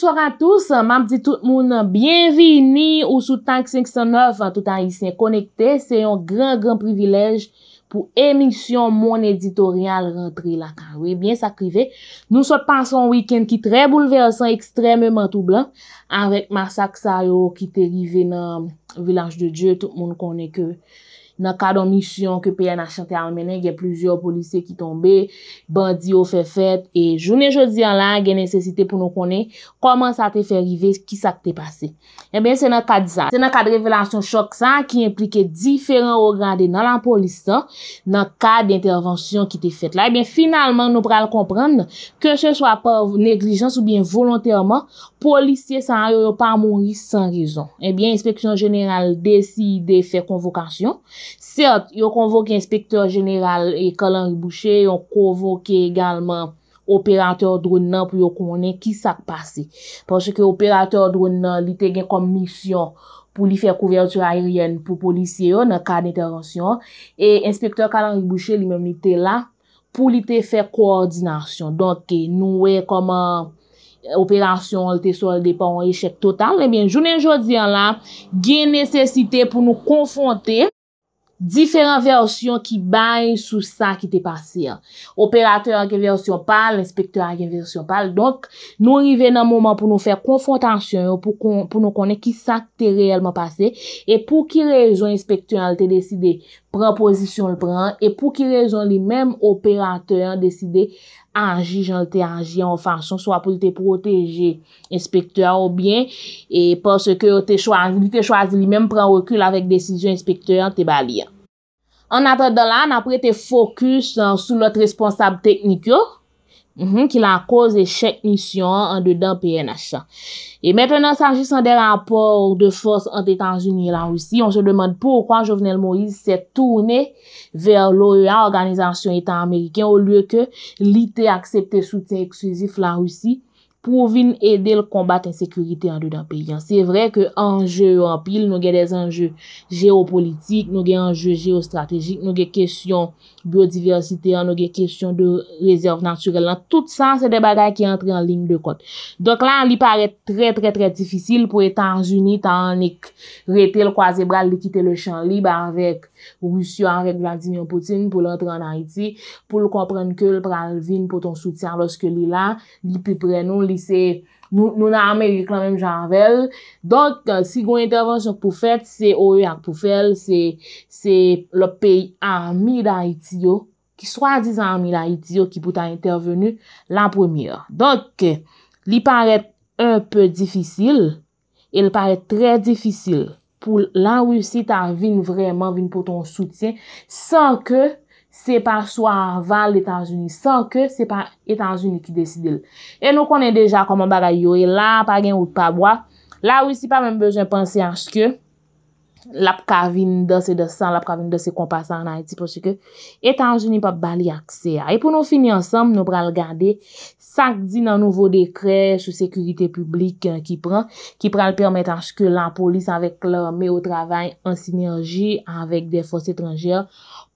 Bonsoir a tous, mam di tout moun, bienvini ou sou Tank 509, tout an isen konekte, se yon gran gran privilej pou emisyon moun editorial rentri la kanwe, bien sakrive. Nou sot panson wikend ki tre bouleversan ekstrememan tou blan, anvek masak sayo ki te rive nan Vilaj de Dje, tout moun koneke ou. nan ka don misyon ke peye nan chante almenen gen plizyo polise ki tombe bandi ou fe fet e jounen jodi an lan gen nesesite pou nou konen koman sa te fe rive ki sa te pase e ben se nan ka di sa se nan ka revelasyon chok san ki implike diferan ou grande nan lan polise nan ka di intervensyon ki te fet la e ben finalman nou pral komprende ke se swa pa neglijans ou bien volontèrman polisye san a yo yo pa mouni san rizon e eh ben inspeksyon jeneral desi de fe konvokasyon Sert, yon konvoke inspektor jeneral e kalan ribouche, yon konvoke egalman operatèr droun nan pou yon kounen ki sak pase. Pwosè ki operatèr droun nan li te gen kom misyon pou li fè kouvertur ayeryen pou polisye yo nan ka d'interansyon. E inspektor kalan ribouche li mem li te la pou li te fè koordinasyon. Donke nou we kom operasyon al te sol depan ou echek total. Ebyen, jounen jodi an la gen nesesite pou nou konfonte. diferant versyon ki bany sou sa ki te pasir. Operatèr akè versyon pal, inspektèr akè versyon pal, donk nou rive nan mouman pou nou fè konfrontansyon, pou nou konè ki sa te reèlman pase, e pou ki rejon inspektèr te deside, preposisyon le pran, e pou ki rejon li mèm operatèr deside, anji jan te anji an ou fansyon swa pou te proteje inspektor ou bien e paske te chwazi li menm pren wokul avèk desisyon inspektor te bali an. An ato do euh, lan apre te fokus sou lot responsab teknikyo Mhm, ki la koze chek misyon an de dan PNH. E meten an sajisan de rapor de fos an de Tansi Unye la Roussi, on se demande poukwa Jovenel Moïse se tourne ver l'OEA, Organizasyon Etan Ameriken, ou lue ke l'Ite aksepte souten eksuzif la Roussi pou vin edel kombat en sekurite an de dan PNH. Se vre ke anje yo apil, nou ge de anje geopolitik, nou ge anje geostrategik, nou ge kesyon Biodiversite, an nou ge kestyon de rezerv nansurel. Nan tout sens, se de bagay ki entre en lin de kote. Dok la, li pare tre tre tre defisil pou etan zuni tan ek rete l kwa zebral li kite le chan li. Ba anvek Rusyon, anvek Vladimir Poutine pou l entre nan iti. Pou l komprene ke l pralvin pou ton soutyan loske li la. Li pi pre nou, li se... Nou nan Amerik la menm janvel. Donk, euh, si gwen intervens ak pou fèt, se oye ak pou fèt, se lop pey anmi la Itiyo, ki swa diz anmi la Itiyo ki pou ta intervenu lan premir. Donk, li paret un peu difisil, e li paret trey difisil pou lan wisi ta vin vreman, vin pou ton soutyen, san ke se pa chwa aval etanjouni san ke se pa etanjouni ki desidil e nou konen deja koman bagay yo e la pa gen ou pa boa la ou si pa men bejwen panse anj ke la pravin da se de san la pravin da se kompasa anayti pou se ke etanjouni pa bali akse e pou nou fini ansam nou pral gade sakdi nan nouvo dekre sou sekurite publik eh, ki pran ki pral permit anj ke lan polis avèk la me ou travay an sinerji avèk defos etranjèr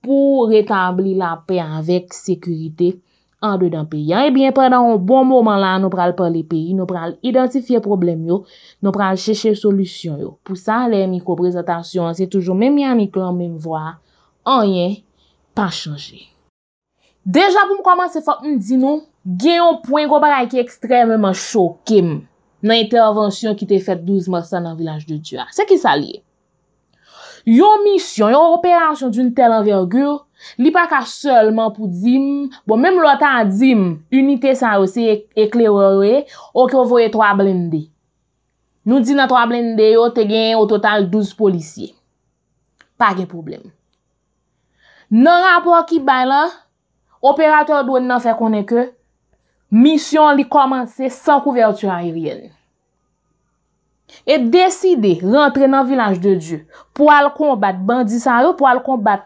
pou retabli la pe avèk sekurite an de dan pe. Ya, ebyen, eh pèr dan yon bon mouman la, nou pral pral le peyi, nou pral identifiye problem yo, nou pral chèche solusyon yo. Pou sa, non, le mikoprezentasyon, se toujou, mèm yon miklon, mèm vwa, an yen, pa chanje. Deja pou m koman se fòk m di nou, gen yon pwen kou baray ki ekstremèman chokim nan intervensyon ki te fèt 12 morsan nan vilaj de Dua. Se ki sa liye. Yon misyon, yon operasyon dwen tel envergur, li pa ka selman pou zim, bon menm lwa tan zim, unitè san osi eklerorè, ok yo voye 3 blendè. Nou di nan 3 blendè, yo te gen yo total 12 polisye. Pa ge problem. Nan rapor ki bay la, operatòr dwen nan fe konen ke, misyon li komanse san kouvertu ariyen. E deside rentre nan vilaj de di, pou al kombat bandi san yo, pou al kombat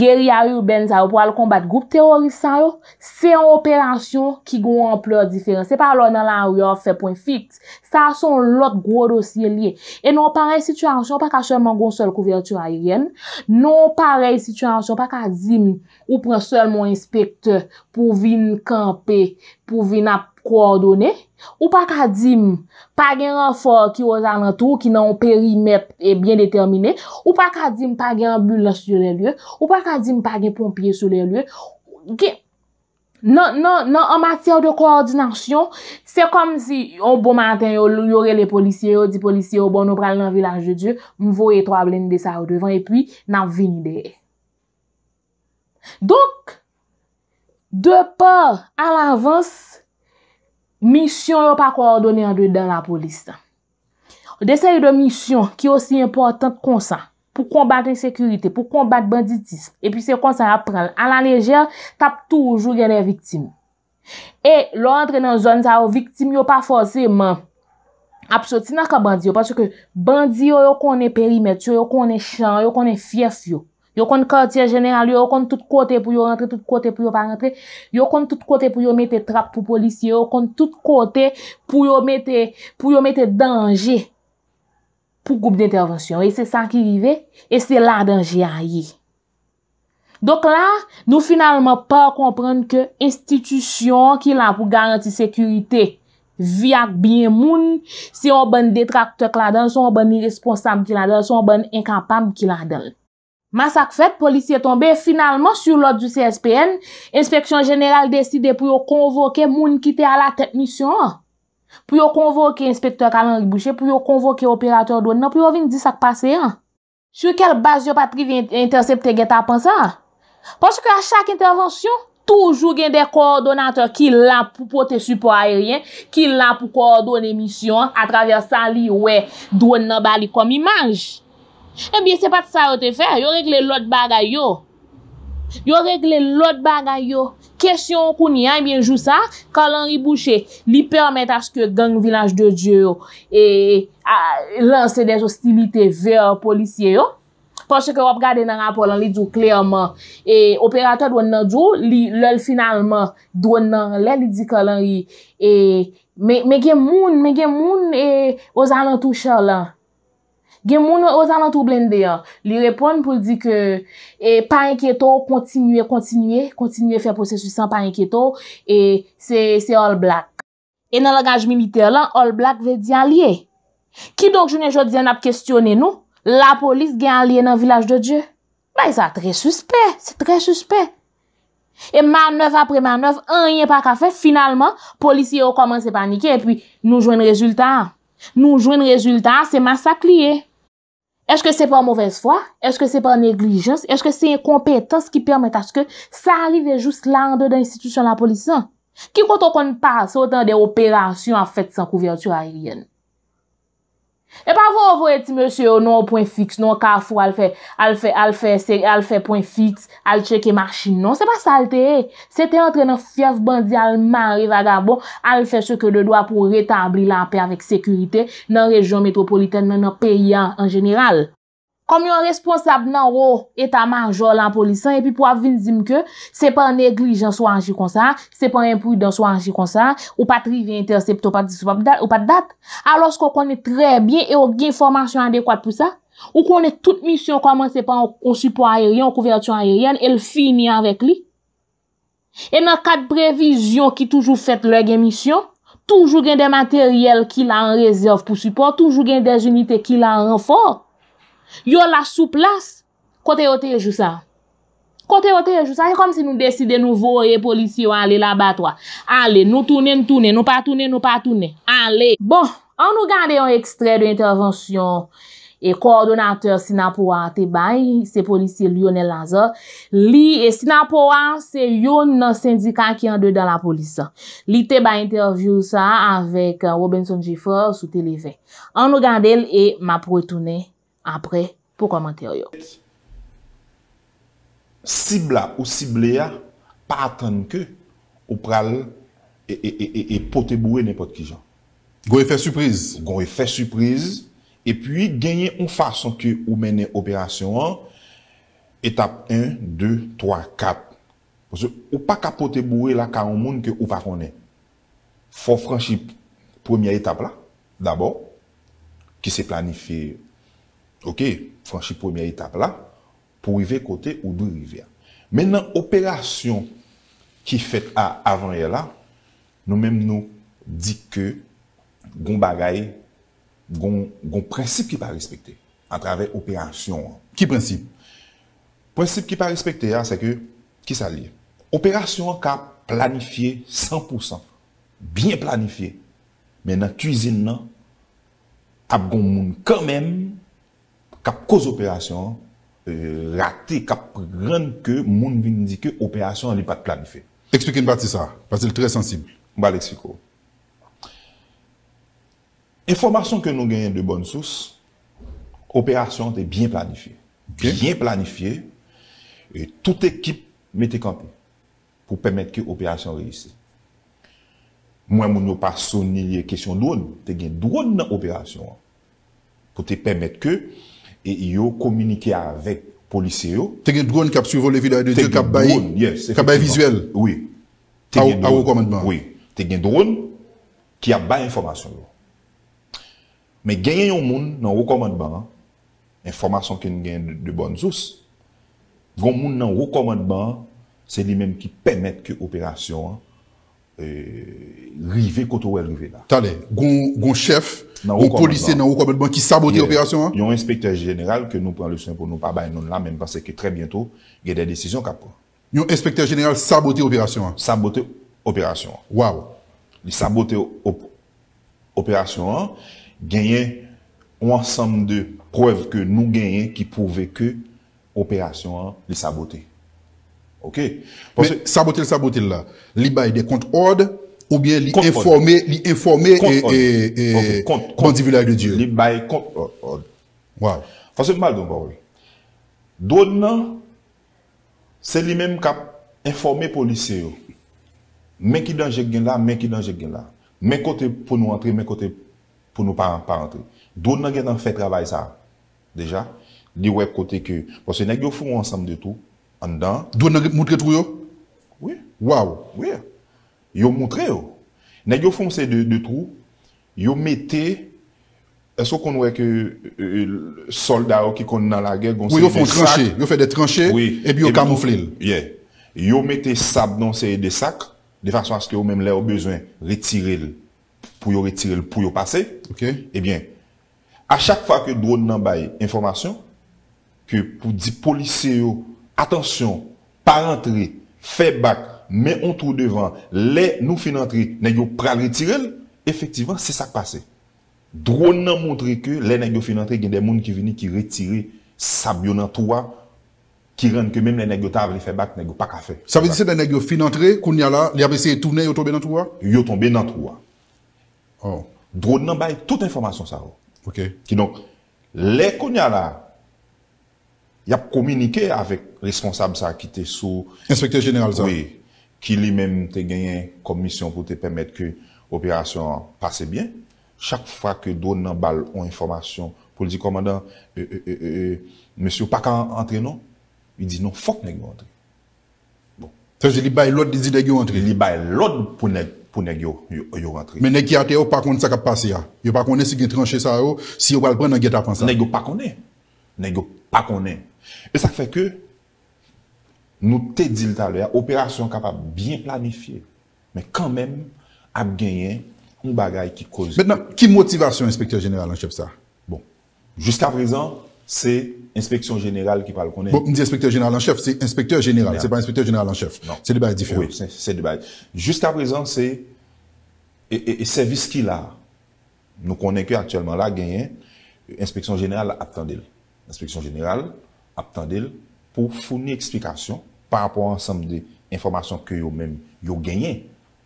geri a yu ben san yo, pou al kombat group terorist san yo, se yon operasyon ki goun an pleur diferans. Se pa alon nan lan wyo fe pwen fit, sa son lot gwo dosye liye. E non parey situasyon, pa ka chelman goun sel kouvertu a yen, non parey situasyon, pa ka zim ou pre sel moun inspektor pou vin kampe, pou vin ap. kwa ordone, ou pa kadim pa gen renfor ki yo zan lantou ki nan perimet e bien determine, ou pa kadim pa gen bulan sou lè lè, ou pa kadim pa gen pompye sou lè lè, nan an matyè de koordinasyon, se kom si, ou oh, bon matin, yore le polisye, ou di polisye, ou oh, bon nou pral nan vilanje di, mvo etro a blen de sa ou devan, epwi nan vin de. Dok, de pa al avans, Misyon yo pa kwa ordone andoui dan la polis. De seyo de misyon ki yo si important kon sa pou kombat insekurite, pou kombat banditisme. E pi seyo kon sa ap pral. A la lejè tap toujou gen de viktim. E lo antre nan zonita yo, viktim yo pa fonseman ap soti nan ka bandi yo. Pati yo yo konen perimet, yo yo konen chan, yo yo konen fief yo. Yo kon kotiè genèral, yo kon tout kote pou yo rentre, tout kote pou yo pa rentre, yo kon tout kote pou yo mette trap pou polisye, yo kon tout kote pou yo mette danje pou goup d'intervensyon. E se san ki vive, e se la danje a ye. Dok la, nou finalman pa komprenn ke institisyon ki la pou garanti sekurite, vi ak byen moun, se yo bon detrakte k la dan, se yo bon irresponsam ki la dan, se yo bon enkampam ki la dan. Masak fèt, polisye tombe, finalman, sur lot du CSPN, inspeksyon general deside pou yo konvoke moun ki te ala tek misyon. Pou yo konvoke inspektor Kalangi Boucher, pou yo konvoke operatòr do nan, pou yo vin di sak pase. Sur kel bas yo patrive intercept te geta pan sa? Ponche ki a chak intervensyon, toujou gen de koordonatòr ki la pou pote supo aeryen, ki la pou koordon de misyon, atraversan li we do nan bali kom imanj. Ebyen se pat sa yo te fe, yo regle lot bagay yo Yo regle lot bagay yo Kesyon kouni an, ebyen eh jou sa Kalan ri bouchè, li permèt aske gang vilaj de djè yo E lanse de jostilite ver polisye yo Ponche ke wap gade nan rapol an, li djou klèrman E operatèd wè nan djou, li lèl finalman Dwen nan, lèl li di kalan ri E me gen moun, me gen moun Ozan nan tou chèr lan Gen moun ou zan lantou blende ya, li repon pou di ke e, pa enketo, kontinuye, kontinuye, kontinuye fe posè susan pa enketo, e se all black. E nan langaj militer lan, all black ve di anlie. Ki dok jounen jò diyan ap kestyone nou, la polis gen anlie nan vilaj de djè? Bay e sa tre suspect, se tre suspect. E man neuf apre man neuf, an yen pa kafe, finalman, polisye ou komanse panike, e pi nou jounen rezultat. Nou jouen rezultat, se masakliye. Eske se pa mouvez fwa? Eske se pa neglijans? Eske se yon kompetans ki permit aske sa arrive jous lande d'institusyon la polisan? Ki konton konn pa sa otan de operasyon an fèt san kouvertu ariyen? E pa vò vò eti mè sè yo nou poin fix, nou ka fò al fè, al fè, al fè, al fè poin fix, al cheke machin nou. Se pa sa al te e, se te antre nan fias bandi alman riva Gabon, al fè seke de doa pou retabli la apè avèk sekurite nan rejon metropolitè nan nan PIA an jeniral. Kom yon responsab nan ro etaman jol an polisan epi pou avin zim ke se pa neglijan so an jikonsan, se pa impri dan so an jikonsan, ou pa trivi intersept, ou pa disupap, ou pa dat. Alos kon konen tre bie e ou gen formasyon adekwad pou sa, ou konen tout misyon konen se pa on supo ayerian, on kouvertu ayerian, el fini anvek li. E nan kat previsyon ki toujou fet le gen misyon, toujou gen de materyel ki lan rezerv pou supo, toujou gen de zunite ki lan renfort, Yo la sou plas, kote yo te ju sa. Kote yo te ju sa, e kom se nou deside nou vore polisi yo ale la batwa. Ale, nou toune nou toune, nou pa toune nou pa toune. Ale. Bon, an nou gande yon ekstret de intervensyon e koordonateur Sinapowa te bay, se polisi Lionel Laza. Li, e Sinapowa se yon nonsindika ki yon dey dan la polisa. Li te bay interview sa avek uh, Robinson Jifre sou TV. An nou gande el e ma pou etoune. apre pou komenteryon. Sibla ou sibleya pa atan ke ou pral e potebouwe ne pot ki jan. Gou e fe surprise. Gou e fe surprise e pi genye ou fason ke ou mene operasyon etap 1, 2, 3, 4. Ou pa ka potebouwe la ka ou moun ke ou pa konen. Fon franshi premye etap la d'abor ki se planife ou Ok, franchi premier etape la, pou yve kote ou dou yve a. Menan, operasyon ki fet a avan ye la, nou menm nou di ke goun bagay, goun prensip ki pa respekte, a travè operasyon an. Ki prensip? Prensip ki pa respekte a, se ke, ki sa li? Operasyon an ka planifiye 100%. Bien planifiye. Menan, kuzin nan, ap goun moun kan menm, kap koz operasyon, euh, rate, kap ren ke moun vindike operasyon li pat planife. Eksplikin bat se sa, bat se l tre sensibil. Ba le eksplikou. Informasyon ke nou genyen de bon souz, operasyon te bien planife. Bien planife, tout ekip mette kampi pou pemet ke operasyon reyesi. Mwen moun nou pas sonil ye kesyon douan, te genyen douan nan operasyon. Po te pemet ke E yo kominike avek polise yo. Te gen droun kap suvo levida de diyo, kap bayi? Te gen droun, yes, efektivman. Kap bayi vizuel? Oui. A wou komandman? Oui. Te gen droun ki ap bayi informasyon yo. Me genyen yon moun nan wou komandman, informasyon ki n gen de bon zous, gen moun nan wou komandman, se li menm ki pemet ki operasyon an, E, rive koto wè rive la. Tade, goun chef, goun polise nan wou komèd ban ki sabote operasyon an? Yon inspektèr jeneral ke nou pran le sèm pou nou pabaye non la, mèm panse ke trè bientou gè de desisyon kap kon. Yon inspektèr jeneral sabote operasyon an? Sabote operasyon an. Waw! Li sabote operasyon an, genyen, wansan de preuve ke nou genyen ki pouve ke operasyon an li sabote. Ok? Sabotele, sabotele la. Li baye de kont orde ou bien li informe e konti vilay de Diyo. Li baye kont orde. Waw. Fasek mal don ba woy. Do nan se li menm kap informe pou liseyo. Men ki danjek gen la, men ki danjek gen la. Men kote pou nou antre, men kote pou nou pa antre. Do nan gen nan fèk rabay sa. Deja. Li wèk kote ke. Fasek nan gen fèk ansem de tou. An dan... Dwa nan moutre trou yo? Oui. Waou. Oui. Yo moutre yo. Nan yo foun se de trou, yo mette... Esko konwe ke solda yo ki kon nan la ger, bon, yo foun trancher, yo fè de trancher, e bi yo kamoufle. Ye. Yo mette sab nan se de sak, de fason aske yo menm le ou bezwen, retirel, pou yo retirel, pou yo pase. Ok. Ebyen, a chak fwa ke dwa nan baye informasyon, ke pou di polisye yo Atensyon, pa rentre, fe bak, me ontou devan, le nou finantre, ne yo pral retirel, efektivan se sak pase. Drou nan montre ke, le neyo finantre gen de moun ki vini ki retire, sa bionan towa, ki renke menm le neyo ta avli fe bak, neyo pa kafe. Sa vezi se de neyo finantre, kounyala, li abese etoune, yo tombe nan towa? Yo tombe nan towa. Oh. Drou nan baye tout informasyon sa ou. Ok. Ki donk, le kounyala, Y ap kominike avèk responsab sa ki te sou... Inspekter General Zan. Oui. Ki li mèm te genyen komisyon pou te pèmèd ke operasyon pase bien. Chak fwa ke don nan bal on informasyon pou li di komandant, e, e, e, Monsieur, pa ka entre non? Li di non, fok nek yo entre. Bon. Tej li bay lot di di dek yo entre. Li bay lot pou nek yo entre. Men nek yate yo pa kon se kap pase ya. Yo pa kon se gen tranche sa yo. Oh, si yo bal pren nan get apansan. Nek yo pa kon e. Nè gyo pa konen. E sa fè kè, nou te dil talè, operasyon kapab, bien planifiye, mè kan mèm ap genyen mou bagay ki kozyon. Mè nan, ki motivasyon inspektor jeneral anchef sa? Bon, jusqu'a prezant, se inspeksyon jeneral ki pal konen. Bon, ni inspektor jeneral anchef, se inspektor jeneral, se non. pa inspektor jeneral anchef. Non. Se de baye difi. Se de baye. Jusk'a prezant, se e servis ki la, nou konen ki aktuellement la, genyen, inspektor jeneral ap kande lè. l'inspeksyon jeneral, ap tendel, pou founi eksplikasyon par rapport ansam de informasyon ke euh, yo men yo genyen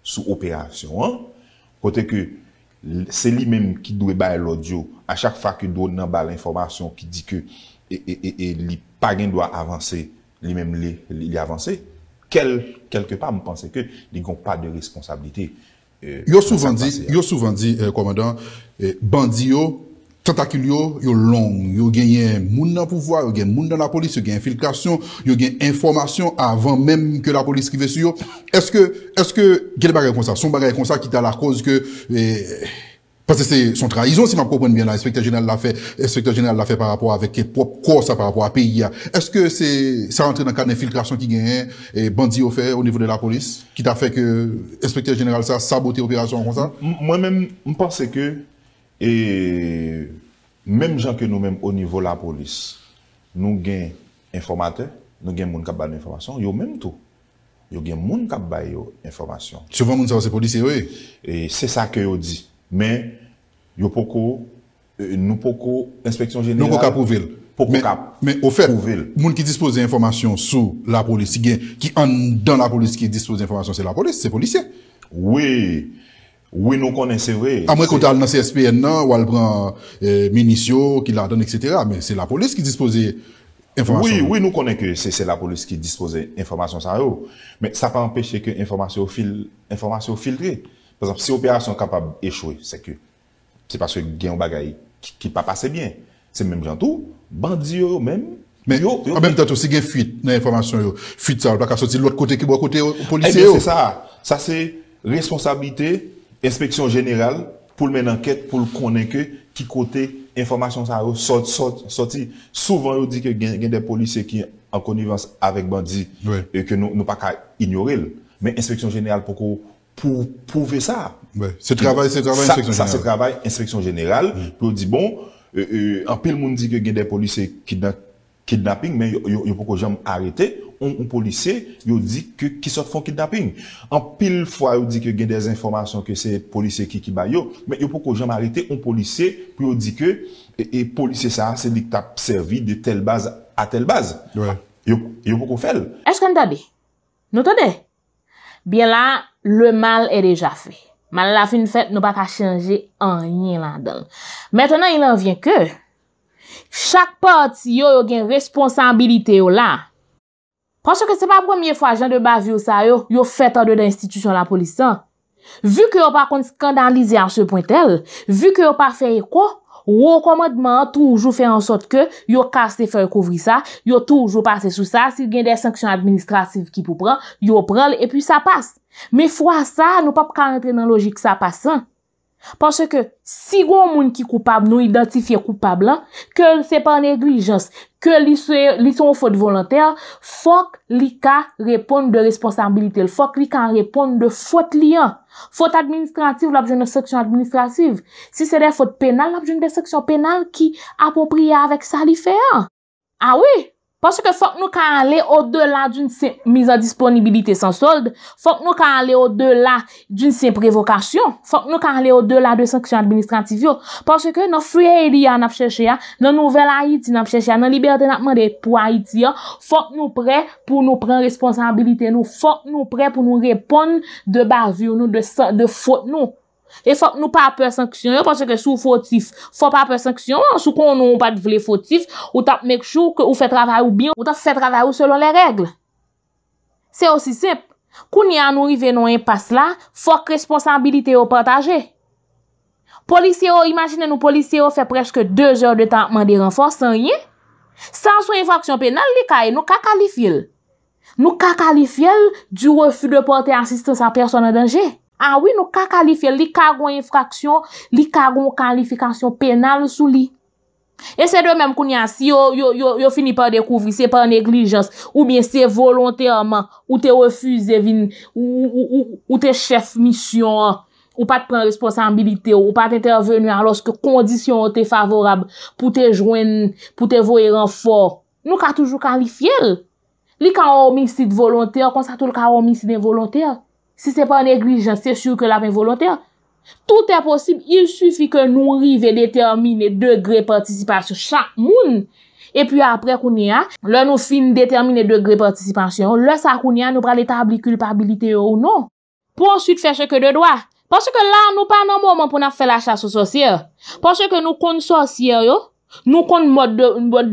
sou operasyon an, kote ke se li men ki dwe baye lodyo, a chak fa ki dwe nan baye l'informasyon ki di ke e li pagyen dwa avanse li men li avanse, kelke pa mpense ke li gon pa de responsabilite Yo souvan di, yo souvan di, komandant, bandiyo Santakil yo, yo long, yo genye moun nan pouvoi, yo genye moun nan la polis, yo genye infiltrasyon, yo genye informasyon avan menm ke la polis kive su yo. Eske, eske, genye bagay kon sa, son bagay kon sa ki ta la koz ke, pasese son traizon si man propon mwen la, Especter General la fe, Especter General la fe par rapor avek, ke prop kor sa par rapor api ya. Eske se rentre nan ka nan infiltrasyon ki genye, eh, bandi yo fe, o nivou de la polis, ki ta fe ke Especter General sa sabote operasyon kon sa? Mwen men mpase ke, E, menm jan ke nou menm o nivou la polis, nou gen informate, nou gen moun kap ba nan informasyon, yo menm tou. Yo gen moun kap ba yo informasyon. Souvan moun sa pa se polisyon, e wey. E, se sa ke yo di. Men, yo poko, e, nou poko, inspeksyon jeneral. Nou ko kap ouvel. Poko kap. Men, ou fel, moun ki dispose de informasyon sou la polis, si gen ki an dan la polis ki dispose de informasyon se la polis, se polisyen. Wey. Wey. Oui, nous connaissons, c'est vrai. Amoui, konta al nan CSPN nan, ou al bran euh, minisio ki la dan, etc. Mais c'est la police qui dispose information. Oui, oui, nous connaissons que c'est la police qui dispose information san yo. Oh. Mais ça ne peut empêcher que l'information filtre. Par exemple, si l'opération capable échoue, c'est que c'est parce qu'il y a un bagay qui ne va pas passer bien. C'est même genre tout. Bandi yo, même. Mais en même temps, si il y a fuit nan information yo, fuit san, il ne va pas sortir l'autre côté qui boit côté policier euh, yo. Eh bien, c'est ça. Ça, c'est responsabilité inspeksyon jeneral pou l men anket, pou l konenke, ki kote informasyon sa ou soti. Souvan ou di ke gen de polise ki an konivans avek bandi e ke nou pa ka ignoril. Men inspeksyon jeneral pou pouve sa. Sa se travay inspeksyon jeneral. Mm. Ou di bon, apil euh, euh, moun di ke gen de polise ki nan kidnaping, men yo pou ko jom arrete, ou polise, yo di ke ki sot fon kidnaping. An pil fwa yo di ke gen dez informasyon ke se polise ki ki bayo, men yo pou ko jom arrete, ou polise, pou yo di ke polise sa, se li ta pservi de tel baz a tel baz. Yo pou ko fel. Ej kon tabi? Nou tade? Bien la, le mal e deja fe. Mal la fe nou pa pa chanje anye lan don. Metenan, ilan vyen ke... chak pati yo yo gen responsabilite yo la. Pansyo ke se pa premier fwa jan de bavyo sa yo, yo fet an de d'institusyon la polisan. Vu ke yo pa kon skandalize an se pointel, vu ke yo pa fey e kwa, wou komadman toujou fey an sot ke yo kaste fey kouvri sa, yo toujou pase sou sa, si gen de sanksyon administrasiv ki pou pran, yo pran, e pi sa pas. Me fwa sa, nou pa pran prenen logik sa pasan. Pansè ke, si gwo moun ki koupab nou identifiye koupab lan, ke lise par neglijans, ke lise yon fote volante, fok li ka repon de responsabilite. Fok li ka repon de fote liyan. Fote administrativ la pjoun de seksyon administrativ. Si se de fote penal, la pjoun de seksyon penal ki apopriye avèk sa li feyan. A wè! Paske fok nou kan ale o delan dun sin mizan disponibilite san solde, fok nou kan ale o delan dun sin prevokasyon, fok nou kan ale o delan dun sanksyon administrativyo. Paske nou fweye diya nan fchecheya, nan nouvela iti nan fchecheya, nan liberte nan man de poua iti ya, fok nou pre pou nou pren responsabilite nou, fok nou pre pou nou repon deba vyo nou, defot nou. E fòk nou pa persanksyon yo, pònche ke sou fòtif. Fòk pa persanksyon yo, sou kon nou ou pa dvile fòtif, ou ta mèk chou, ou fè travay ou biyon, ou ta fè travay ou selon lè règle. Se osi sep, kouni an nou rive nou en pas la, fòk responsabilite yo pataje. Polisye yo, imagine nou polisye yo fè preske 2 jòr de tankman di renfòs, san yè? San sou infaksyon penal, li kaye nou kakalifil. Nou kakalifil di refu de pote ansistans an person an danje. An ah wè nou ka kalifye li ka goun infraksyon, li ka goun kalifikasyon penal sou li. E se dè mèm koun yansi, yo fini pa dekouvri, se pa neglijans, ou bie se volontèrman, ou te refuze vin, ou te chef mission, ou pa te pren responsabilite, ou pa te interveny an loske kondisyon te favorab pou te jwen, pou te voy renfor. Nou ka toujou kalifye, li ka ou misid volontèr, konsa tout ka ou misid involontèr. Si se pa an e glijan, se sur ke la pen volante. Tout e posib, il sufi ke nou rive determine degre participasyon chak moun. E pi apre kounia, lò nou fin determine degre participasyon, lò sa kounia nou prale tabli kulpabilite yo ou non. Ponsuit fè chè kè de doa. Ponsuit ke lò nou pa nan mouman pou nan fè la chas sou sosye. Ponsuit ke nou kon sosye yo, nou kon mod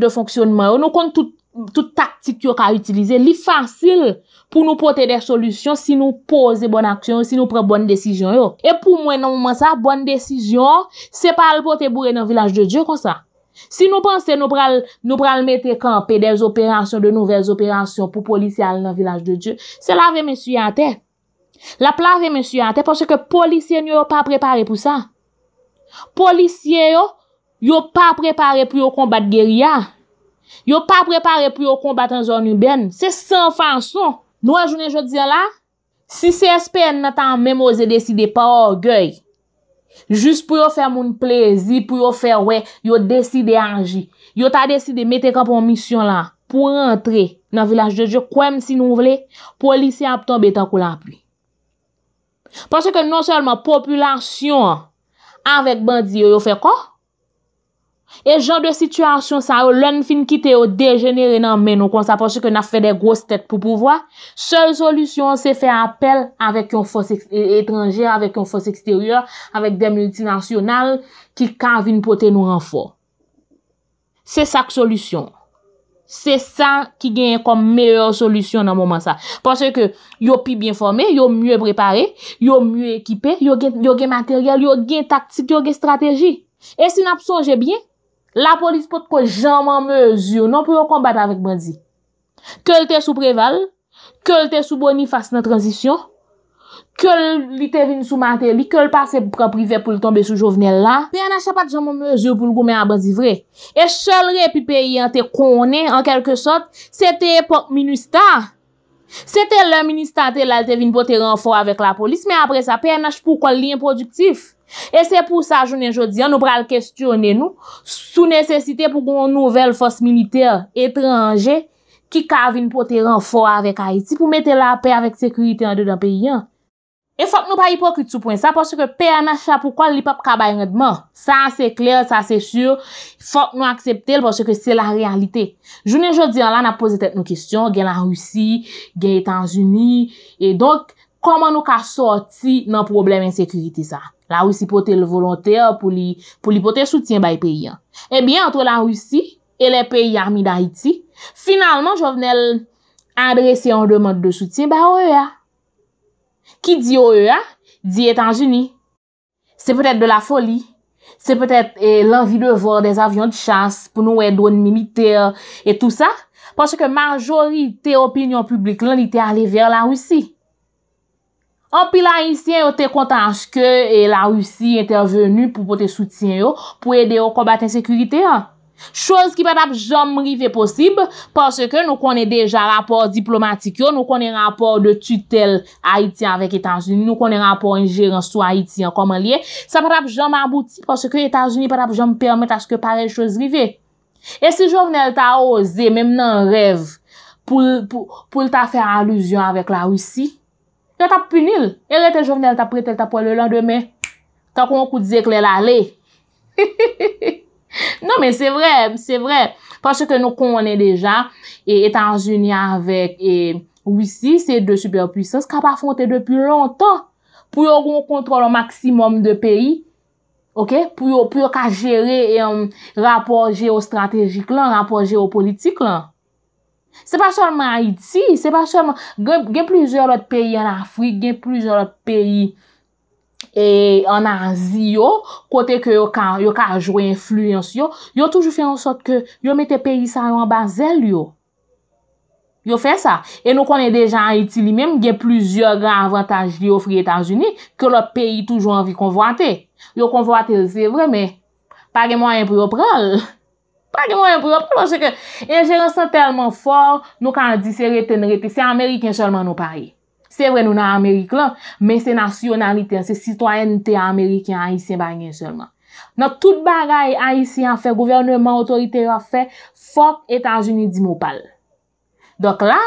de fonksyonman yo, nou kon tout. tout taktik yo ka utilize, li fasil pou nou pote de solusyon si nou pose bon aksyon, si nou pre bon desijon yo. E pou mwen nan mwen sa, bon desijon, se pal pote bourre nan vilaj de Diyo kon sa. Si nou pense nou pral, nou pral mette kamp e de nouvels operasyon pou polisye al nan vilaj de Diyo, se la ve mè suyante. La pla ve mè suyante porsè ke polisye nyo yo pa prepare pou sa. Polisye yo, yo pa prepare pou yo kombat geriya. Yo pa prepare pou yo kombat an zon yu ben. Se san fason, nou a jounen jo diya la, si CSPN natan mèm oze deside pa orgey, jist pou yo fè moun plezi, pou yo fè wè, yo deside anji. Yo ta deside mette kapon misyon la, pou rentre nan vilaj de Dje, kwenm si nou vle, polisi ap ton betan kou la api. Pasè ke non sèlman populasyon anvek bandi yo yo fè kò? e jan de situasyon sa ou loun fin kite ou dejenere nan men ou kons aposye ke na fe de gos tet pou pouvoa se solusyon se fe apel avèk yon fos etranjer avèk yon fos eksteryor avèk de multinasyonal ki kav yon pote nou ranfor se sak solusyon se sa ki gen yon kom meyor solusyon nan mouman sa posye ke yon pi bien formè yon mye preparè yon mye ekipè yon gen materyal yon gen taktik yon gen strategi e sin apsoje bien La polis pou tko jam an mezi ou nan pou yon kombat avèk bandi. Kèl te sou preval, kèl te sou boni fasy nan transisyon, kèl li te vin sou mater li, kèl pase pou pran prizè pou l tombe sou jovenel la. Pe yon nache pat jam an mezi ou pou l gomen an bandi vre. E chel repi pe yon te konen an kèlke sot, se te epok minista. Se te lè minista te lal te vin pou te renfor avèk la polis, mè apre sa pe yon nache pou kwa l liyen produktif. E se pou sa jounen joudian nou pral kestyone nou Sou nesesite pou kon nouvel fos militer etranje Ki kavine pou te renfor avèk Haiti Pou mette la pe avèk sekurite an de dan pe yon E fok nou pa yi pokri tsu pwen sa Porsè ke pe an asha pou kwa li pap kabayon edman Sa se kler, sa se sur Fok nou akseptel porsè ke se la realite Jounen joudian la na pose tet nou kestyon Gen la Roussi, gen Etan Zuni E donk koman nou ka soti nan problem ensekiriti sa? La russi pote l volonte pou li pote soutyen bay peyi an. Ebyen, eh anto la russi e le peyi armi da iti, finalman, jo vnen adrese yon demote de soutyen, ba oye a. Ki di oye a, di etan geni. Se peutet de la foli, se peutet eh, l anvi de vore des avyon di chans pou nou e don mimite, et tout sa, panche ke manjori te opinyon publik lan ite ale ver la russi. An pi la Hissien yo te kontans ke la Hissien intervenu pou pote soutien yo pou ede yo kombate an sekurite yo. Chose ki patap jom rive posib parce ke nou konen deja rapor diplomatik yo, nou konen rapor de tutel Haitien vek Etats-Unis, nou konen rapor en jeren sou Haitien koman liye. Sa patap jom abouti parce ke Etats-Unis patap jom permete aske parel chose rive. E se jom nel ta oze, menm nan rev pou lta fe aluzyon avek la Hissien. Yon tap punil. E rete jovenel tap prete, el tap wale lan demen. Tak wankou di zek lè lalè. Nan men, se vre. Se vre. Pas se te nou konen deja etan zuni avèk wisi se de superpwisans kap afonte depi lantan pou yon goun kontrol maksimum de peyi. Ok? Pou yon ka jere rapport geostrategik lan, rapport geopolitik lan. Se pa solman Haiti, se pa solman, gen plizor lot peyi an Afrik, gen plizor lot peyi an Anzi yo, kote ke yo ka ajo influence yo, yo toujou fè an sot ke yo mette peyi sa yon bazel yo. Yo fè sa, e nou konen dejan Haiti li menm, gen plizor avantage li yo fri Etats-Unis, ke lot peyi toujou an vi konvwate. Yo konvwate, se vremen, pa gen mwen yon prioprol. Ake mwen, pou mwen pou mwen cheke. Enjèran san telman for, nou kan di se rete, ne rete. Se Ameriken chalman nou pari. Se vre nou nan Amerike la, men se nasyonalite, se sitwoyen te Ameriken, Aisyen bagnen chalman. Nou tout bagay Aisyen a fe, gouvernement, otorite yo a fe, fok etanjouni di mou pal. Dok la,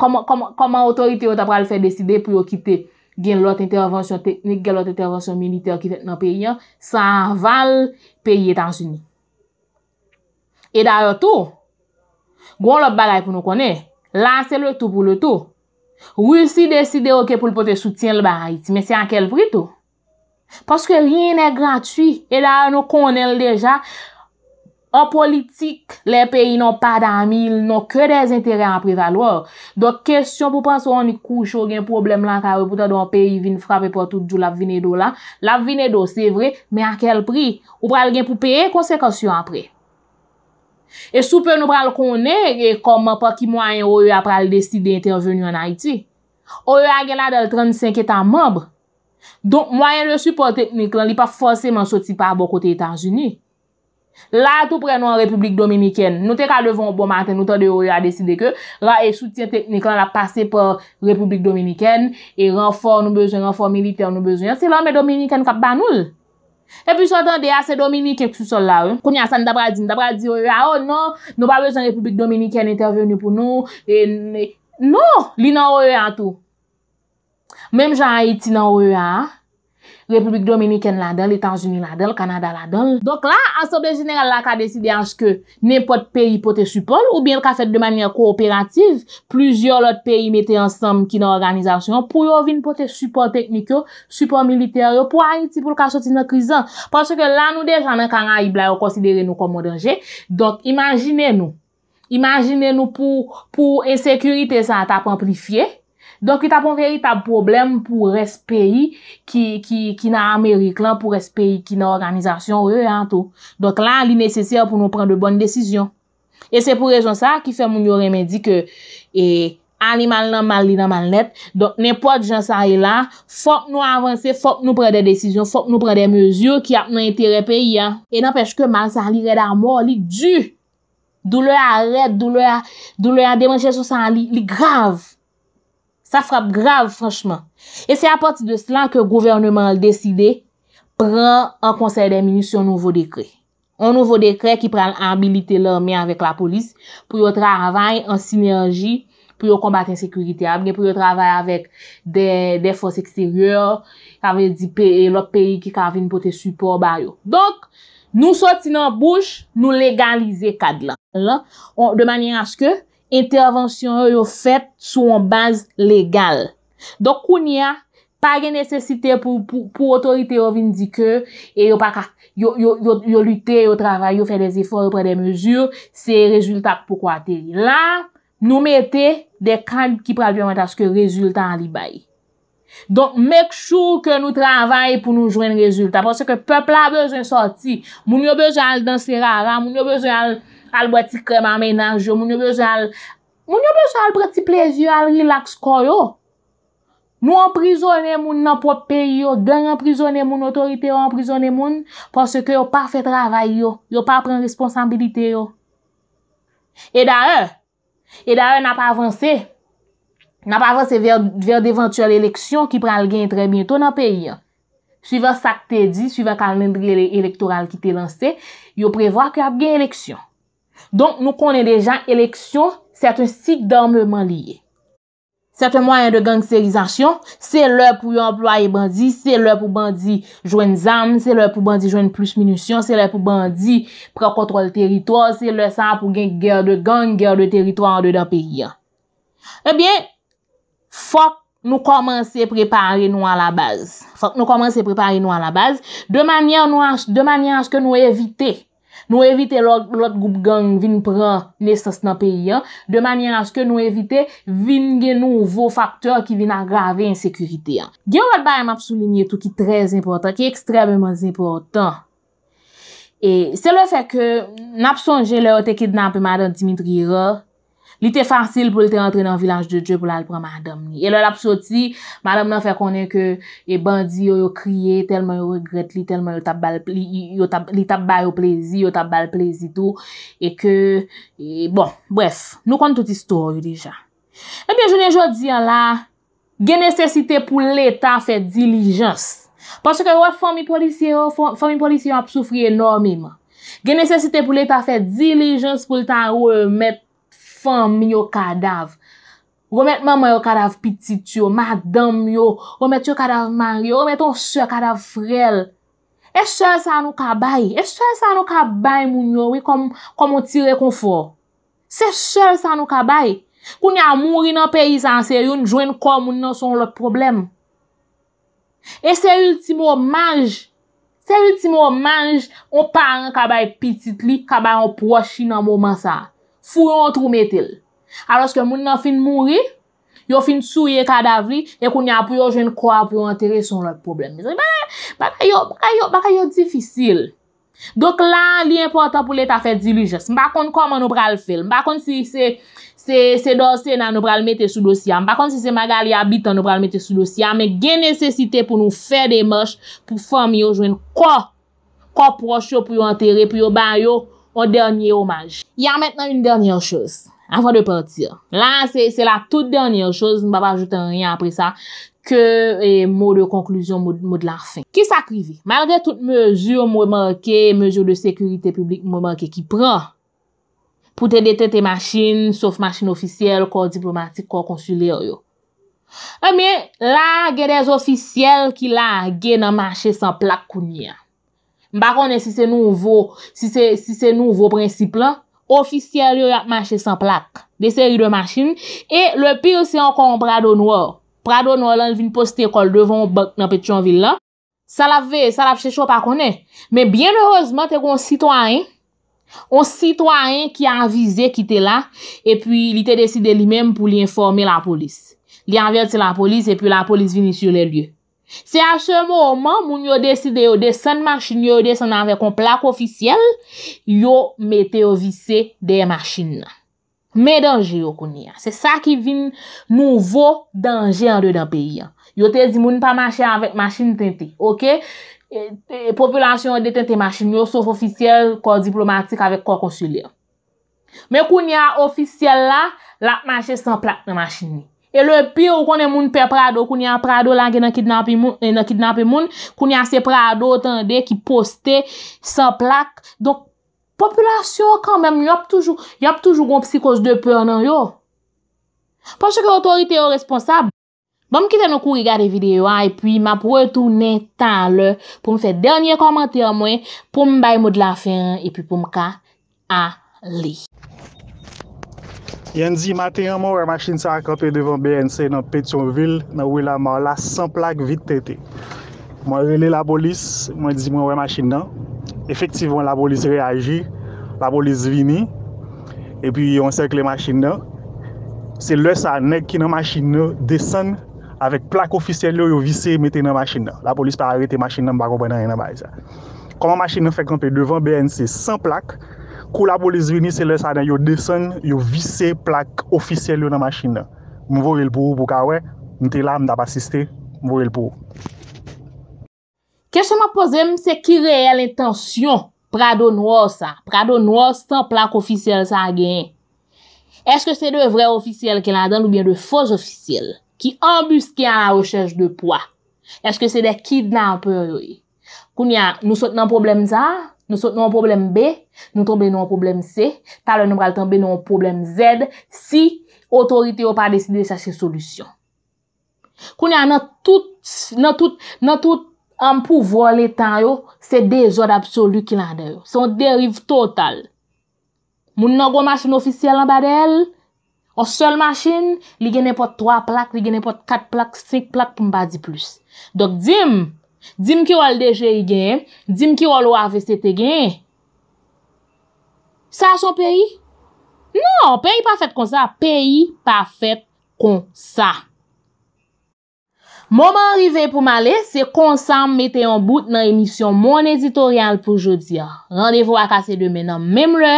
koman otorite yo ta pral fe deside pou yo kite gen lote intervensyon teknik, gen lote intervensyon milite yo ki fet nan peyi yo, san val peyi etanjouni. E da yo tou, gwen lop bagay pou nou konen, lanse lop tou pou lop tou. Wisi deside okey pou lpote soutyen lba a iti, men se ankel pri tou. Paske rin e gratuy, e da yo nou konen ldeja, an politik, le peyi non pa dami, il non ke dez entere anpre valor. Don kestyon pou panso an ni koucho gen problem lankare, pou ta don peyi vin frape potou djou la vinedo la. La vinedo se vre, men ankel pri, ou pral gen pou peye konsekasyon apre. E soupe nou pral konen, e komman pa ki mwanyen ou yo ap pral deside interveni an Haiti. Ou yo agen la del 35 etan mwab. Donk mwanyen resupon teknik lan, li pa fonseman soti pa bo kote etan geni. La tou pre nou an Republik Dominiken, nou te ka devon bon maten, nou te de ou yo ap deside ke, la e soutyen teknik lan la pase por Republik Dominiken, e renfor nou bezwen, renfor militer nou bezwen, se lan men Dominiken kap banoul. Epi sou dan de a se Dominike kou sou sol la ou Kou nyasa ndabra di, ndabra di ou oh, ya ou oh, nou Nou pa rezon Republik Dominike an interveni pou nou e, Nou, li nan ou ya e an tou Mem jan Haiti nan ou ya e an Republik Dominikèn la del, L'Etanjouni la del, Kanada la del. Donk la, ansoble jeneral la ka deside anske ne pot peyi pot te supon ou bien ka fet de manye kooperative plujyon lot peyi mette ansam ki nan organizasyon pou yo vin pot te supon teknikyo, supon militeryo, pou a iti pou l ka soti nan krizan. Ponche ke la nou defan nan kanga i blay yo konsidere nou komo denje. Donk imagine nou, imagine nou pou pou ensekurite sa ta komplifiye Donk ki ta pon kèy ta problem pou res peyi ki nan Amerik lan pou res peyi ki nan organizasyon re an tou. Donk lan li neseser pou nou pren de bonn desisyon. E se pou rejon sa ki fe moun yo remedi ke e, an li mal nan mal li nan mal net. Donk nepoj jan sa e lan, fok nou avanse, fok nou pren de desisyon, fok nou pren de mezyon ki ap nou entere peyi an. E nan pech ke mal sa li re dan mò, li du. Dou le a red, dou le a demenje sou sa li, li grav. Sa frap grav franchman. E se apoti de slan ke gouvernement l deside, pran an konsey demini sou nouvo dekre. An nouvo dekre ki pran an bilite lor men avèk la polis, pou yo travay an sinerji, pou yo kombate an sekurite avne, pou yo travay avèk defos eksteryor, avè di lop peyi ki kavine pote supor baryo. Donk, nou soti nan bouch, nou legalize kad lan. De manyen aske, intervensyon yo fèt sou an baz legal. Donk koun ya, pa gen nesesite pou otorite yo vindike, e yo lute, yo travaye, yo fè des efor pre de mezur, se rezultat pou kwa ateri. La, nou mette de kan ki pradwement aske rezultat an li bayi. Donk meksou ke nou travaye pou nou jwen rezultat. Pon se ke pepla bej en soti, moun yo bej al danserara, moun yo bej al... al bwati kreman menanj yo, moun yo bezal moun yo bezal prati plez yo al rilaks kon yo nou anprisonen moun nan pot pe yo den anprisonen moun, otorite yo anprisonen moun, pwase ke yo pa fe travay yo, yo pa pren responsabilite yo e da yo e, e da yo e na pa avanse na pa avanse ver d'eventual eleksyon ki pral gen trè bintou nan pe yo suivan sak te di, suivan kalendri elektoral ki te lanse, yo prewa ki ap gen eleksyon Donk nou konen dejan, eleksyon, set un stik d'armement liye. Sete mwayen de gangsterizasyon, se lè pou yon ploye bandi, se lè pou bandi jwen zan, se lè pou bandi jwen plus minisyon, se lè pou bandi prekotrol teritwa, se lè sa pou genk gèr de gang, gèr de teritwa eh an de da pèryan. Ebyen, fòk nou komanse prepare nou an la baz. Fòk nou komanse prepare nou an la baz. De manyen an che nou evitey, Nou evite lot goup gang vin pran nes tas nan peyi an, de manyan aske nou evite vin gen nouvo faktor ki vin agrave insekurite an. Gyo wot bayan map soumenye tou ki trez impotant, ki ekstrememan impotant. E se le fe ke nap sonje le wote ki dnape madan Dimitri Ror, Li te fasil pou li te antre nan vilanj de Dje pou la li pran mandam ni. E lal ap soti, mandam nan fè konen ke e bandi yo yo kriye, telman yo regret li, telman yo tap bal, li tap bal yo plezi, yo tap bal plezi tou. E ke, e bon, bref, nou kont tout istor yon dijan. E bien, jounen joun diyan la, gen nesesite pou l'Etat fè dilijans. Paske yo fò mi polisye yo, fò mi polisye yo ap soufri enormeman. Gen nesesite pou l'Etat fè dilijans pou l'tan yo yon euh, met, Fon mi yo kadav. Womet mè mè yo kadav pitit yo. Ma dam yo. Womet yo kadav maryo. Womet yo se kadav frel. E se sel sa nou kabay. E se sel sa nou kabay moun yo. Ouye komon ti rekonfor. Se sel sa nou kabay. Koun ya mouri nan peyizanser. Yon jwen komoun nan son lò problem. E se ultimo manj. Se ultimo manj. Ou pa an kabay pitit li. Kabay an pwashi nan mouman sa. Fou yon trou metel. Alos ke moun nan fin mouri, yon fin souye kada vri, e koun yon pou yon jwen kwa pou yon enterre son lak problem. Mise, baka yon, baka yon, baka yon difisil. Dok lan, li important pou lè ta fèd dilijes. Mbakon koman nou pral film. Mbakon si se, se, se dosè nan nou pral metè sou dosyam. Mbakon si se magali abit nan nou pral metè sou dosyam. Mwen gen nesesite pou nou fè de mèj pou fèm yon jwen kwa, kwa proche yon pou yon enterre, pou yon ban yon O dernyè omaj. Ya mètnen yon dernyè chòz, avan de pèrtir. La, se la tout dernyè chòz, n'ba pa ajoutan riyan apre sa, ke mò de konklusyon mò de la fin. Ki sakrivi? Malre tout mèjou mwè mèkè, mèjou de sekurite publik mwè mèkè ki pran. Poutè detè te machin, sof machin ofisyel, kor diplomatik, kor konsulyer yo. Emi, eh la, ge dez ofisyel ki la, ge nan machin san plak kouni ya. Mba konè si se nou vò, si se nou vò prinsip lan, ofisyèl yon yon ap mache san plak. Desè yon yon de machin. E le pire se yon kon Prado Noir. Prado Noir lan vin poste ekol devon bak nan Petchonville lan. Sa la vè, sa la pchechò pa konè. Men bien heurezman te kon sitwa yon. On sitwa yon ki an vize ki te la. E pi li te deside li men pou li informe la polis. Li an vète se la polis e pi la polis vin isyon le rye. Se an se moman moun yo deside yo desen machini yo desen anve kon plak ofisyel, yo mete yo vise deye machini nan. Me danje yo kouni ya. Se sa ki vin nouvo danje anre dan peyi ya. Yo te zi moun pa machin anvek machini tente. Ok? E, e, populasyon yo detente machini yo souf ofisyel kon diplomatik avek kon konsulyen. Me kouni ya ofisyel la, la ap machin san plak de machini. E le pi ou konen moun pe prado, konen prado langen nan kidnapi moun, eh, konen se prado tande ki poste, san plak. Dok, populasyon kanmen, yap toujou, yap toujou goun psikos de pe nan yo. Ponche ki otorite yo responsab, bom kiten nou kou rigade videyo an, e pi map wè tou netan lè, pou mwen fè denye komantè an mwen, pou mwen bay moun la fin, e pi pou mwen ka, a li. Yen di, maten yon mwen wè machin sa akampè devan BNC nan Petionville, nan wè la mwen la san plak vit tete. Mwen rene la bolis, mwen di mwen wè machin dan, efektivon la bolis reagi, la bolis vini, epi yon serkle machin dan, se lè sa nek ki nan machin nan, desan avèk plak ofisyen lè yo visè meten nan machin dan. La bolis pa arete machin nan bago banan yon nan bay sa. Koman machin nan fekampè devan BNC san plak, Kou la polis veni se lè sa nan yo desen, yo visè plak ofisyel yo nan machin nan. Mwen vorel pou ou pou kawè. Mwen te la, mwen dap asiste, mwen vorel pou ou. Kèche mwen pozè mwen se ki reè l'intensyon pradon wò sa. Pradon wò san plak ofisyel sa gen. Eske se de vre ofisyel ki nan dan nou bien de fos ofisyel ki ambuske an la rechèj de pwa. Eske se de kid nan pwè. Koun ya, nou sot nan problem sa? Nou sot nou yon problem B, nou tombe nou yon problem C, ta lè nou gal tombe nou yon problem Z, si otorite yon pa deside yon sache solusyon. Koun ya nan tout, nan tout, nan tout, an pou vwole tan yo, se de jod absolu ki nan de yo. Se yon derive total. Moun nan gwo masin ofisyel nan badel, an sol masin, li genen pot 3 plak, li genen pot 4 plak, 5 plak pou mba di plus. Dok di m, Dim ki wal deje y gen, dim ki wal waveste te gen. Sa son peyi? Non, peyi pa fet kon sa. Peyi pa fet kon sa. Moman rive pou male, se konsan mette yon bout nan emisyon mon editorial pou jodi. Rendezvo akase de menan memre.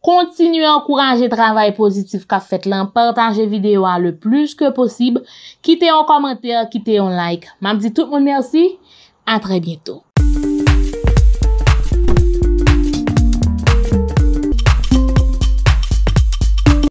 Kontinu an kouranje travay pozitif ka fet lan. Partanje videwa le plus ke posib. Kite yon komenter, kite yon like. Man di tout moun mersi. À très bientôt.